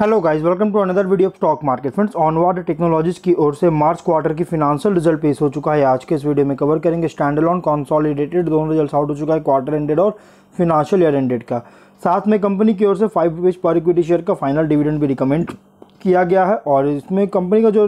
hello guys welcome to another video of stock market friends Onward Technologies की ओर से March quarter की financial result पेश हो चुका है आज के इस वीडियो में कवर करेंगे स्टैंड ऑन कॉन्सॉलिडेटेड दोनों रिजल्ट आउट हो चुका है क्वार्टर एंडेड और फिनांशियल ईयर एंडेड का साथ में कंपनी की ओर से फाइव रुपीज़ पर इक्विटी शेयर का फाइनल डिविडेंड भी रिकमेंड किया गया है और इसमें कंपनी का जो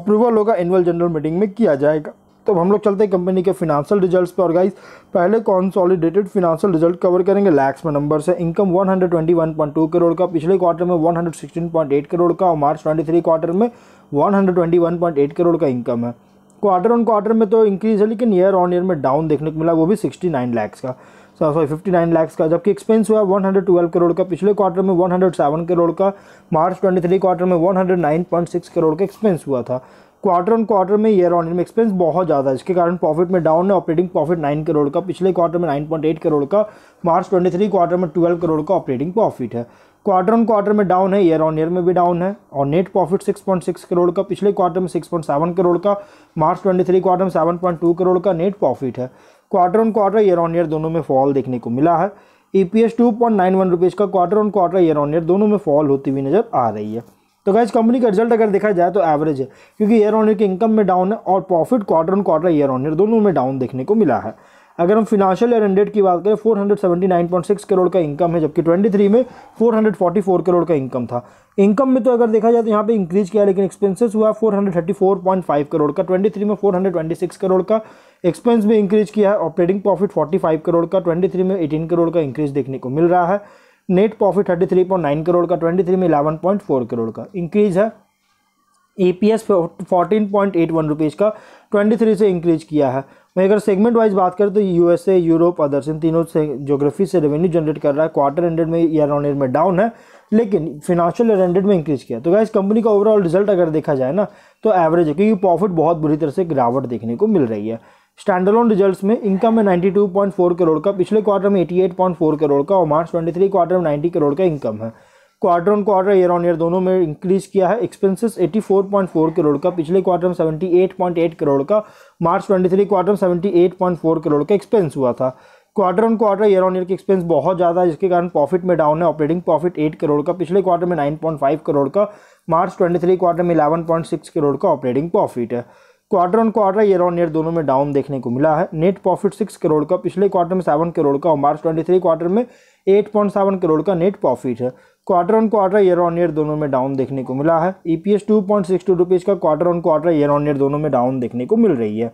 अप्रूवल होगा एनुअल जनरल मीटिंग में किया जाएगा तो हम लोग चलते हैं कंपनी के फिनांशियल रिजल्ट्स पे और गाइस पहले कॉन्सॉलिडेटेड फिनेंशियल रिजल्ट कवर करेंगे लैक्स में नंबर से इनकम 121.2 करोड़ का पिछले क्वार्टर में 116.8 करोड़ का और मार्च 23 क्वार्टर में 121.8 करोड़ का इनकम है क्वार्टर ऑन क्वार्टर में तो इंक्रीज है लेकिन ईयर ऑन ईयर में डाउन देखने को मिला वो भी नाइन लैक्स का सॉरी फिफ्टी नाइन लैक्स का जबकि एक्सपेंस हुआ ट्वेल्व करोड़ का पिछले क्वार्टर में सेवन करोड़ का मार्च थ्री क्वार्टर में सिक्स करोड़ का एक्सपेंस हुआ था क्वार्टर ऑन क्वार्टर में ईयर ऑन ईयर में एक्सपेंस बहुत ज़्यादा है इसके कारण प्रॉफिट में डाउन है ऑपरेटिंग प्रॉफिट नाइन करोड़ का पिछले क्वार्टर में नाइन पॉइंट एट करोड़ का मार्च ट्वेंटी थ्री क्वार्टर में ट्वेल्व करोड़ का ऑपरेटिंग प्रॉफिट है क्वार्टर ऑन क्वार्टर में डाउन है ईयर ऑन ईयर में भी डाउन है और नेट प्रॉफिट 6.6 करोड़ का पिछले क्वार्टर में सेवन करोड़ का मार्च थ्री क्वार्टर में टू करोड़ का नेट प्रॉफिट है quarter on quarter year on year दोनों में फॉल देखने को मिला है ई पी एस का quarter on quarter year on year दोनों में फॉल होती हुई नज़र आ रही है तो गैस कंपनी का रिजल्ट अगर देखा जाए तो एवरेज है क्योंकि ईयर ऑन ईयर की इनकम में डाउन है और profit quarter on quarter year on year दोनों में डाउन देखने को मिला है अगर हम फिनांशियल ईयर हंड्रेड की बात करें 479.6 करोड़ का इनकम है जबकि 23 में 444 करोड़ का इनकम था इनकम में तो अगर देखा जाए तो यहाँ पे इंक्रीज किया लेकिन एक्सपेंसेस हुआ 434.5 करोड़ का 23 में 426 करोड़ का एक्सपेंस भी इंक्रीज किया है ऑपरेटिंग प्रॉफिट 45 करोड़ का 23 में 18 करोड़ का इंक्रीज देखने को मिल रहा है net profit thirty three point nine crore का ट्वेंटी थ्री में इलेवन पॉइंट फोर करोड़ का इंक्रीज है E P S fourteen point eight one rupees का ट्वेंटी थ्री से इंक्रीज किया है वहीं अगर सेगमेंट वाइज बात करें तो यूएसए यूरोप अदर्स इन तीनों से जोग्राफी से रेवेन्यू जनरेट कर रहा है क्वार्टर हंड्रेड में ईयर ऑन ईयर में डाउन है लेकिन फिनेंशियल ईयर हंड्रेड में इंक्रीज किया तो इस कंपनी का ओवरऑल रिजल्ट अगर देखा जाए ना तो एवरेज है क्योंकि प्रॉफिट बहुत बुरी तरह से गिरावट देखने को मिल रही है स्टैंडलोन रिजल्ट्स में इनकम है 92.4 करोड़ का पिछले क्वार्टर में 88.4 करोड़ का और मार्च 23 क्वार्टर में 90 करोड़ का इनकम है quarter on quarter year on year दोनों में इंक्रीज किया है एक्सपेंसेस 84.4 करोड़ का पिछले क्वार्टर में 78.8 करोड़ का मार्च 23 क्वार्टर में 78.4 करोड़ का एक्सपेंस हुआ था quarter on quarter year on year के एक्सपेंस बहुत ज़्यादा है जिसके कारण प्रॉफिट में डाउन है ऑपरेटिंग प्रॉफिट 8 करोड़ का पिछले क्वार्टर में 9.5 करोड़ का मार्च 23 क्वार्टर में 11.6 करोड़ का ऑपरेटिंग प्रॉफिट है quarter on quarter year on year दोनों में डाउन देखने को मिला है नेट प्रॉफिट सिक्स करोड़ का पिछले क्वार्टर में सेवन करोड़ का और मार्च ट्वेंटी थ्री क्वार्टर में एट पॉइंट सेवन करोड़ का नेट प्रॉफिट है quarter on quarter year on year दोनों में डाउन देखने को मिला है E P S two point six two rupees का quarter on quarter year on year दोनों में डाउन देखने को मिल रही है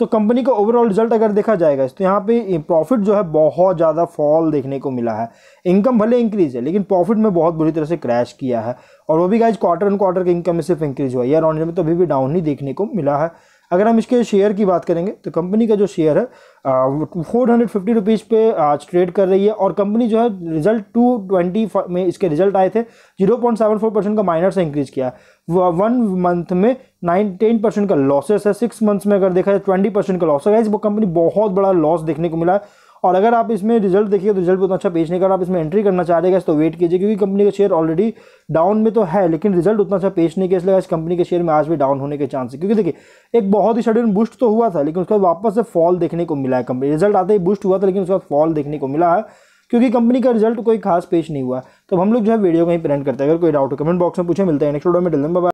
तो कंपनी का ओवरऑल रिजल्ट अगर देखा जाएगा तो यहाँ पे प्रॉफिट जो है बहुत ज़्यादा फॉल देखने को मिला है इनकम भले इंक्रीज है लेकिन प्रॉफिट में बहुत बुरी तरह से क्रैश किया है और वो भी गाइज क्वार्टर एंड क्वार्टर के इनकम में सिर्फ इंक्रीज हुआ ईयर ऑन ईयर में तो अभी भी डाउन ही देखने को मिला है अगर हम इसके शेयर की बात करेंगे तो कंपनी का जो शेयर है फोर हंड्रेड फिफ्टी रुपीज़ पे आज ट्रेड कर रही है और कंपनी जो है रिजल्ट टू ट्वेंटी में इसके रिजल्ट आए थे zero point seven four percent का माइनर से इंक्रीज किया वन मंथ में नाइन टेन परसेंट का लॉसेस है सिक्स मंथ्स में अगर देखा जाए ट्वेंटी परसेंट का लॉस है वो कंपनी बहुत बड़ा लॉस देखने को मिला है और अगर आप इसमें रिजल्ट देखिए तो रिजल्ट भी उतना अच्छा पेश नहीं कर आप इसमें एंट्री करना चाह रहे तो वेट कीजिए क्योंकि कंपनी का शेयर ऑलरेडी डाउन में तो है लेकिन रिजल्ट उतना अच्छा पेश नहीं किया इसलिए इस कंपनी के शेयर में आज भी डाउन होने के चांस है क्योंकि देखिए एक बहुत ही सडन बूस्ट तो हुआ था लेकिन उसके बाद वापस से फॉल देखने को मिला है कंपनी रिजल्ट आते ही बूस्ट हुआ था लेकिन उसके बाद फॉल देखने को मिला है क्योंकि कंपनी का रिजल्ट कोई खास पेश नहीं हुआ तो हम लोग जो है वीडियो कहीं प्रेजेंट करते हैं अगर कोई डाउट हो कमेंट बॉक्स में पूछे मिलते हैं नेक्स्ट वीडियो में डिलन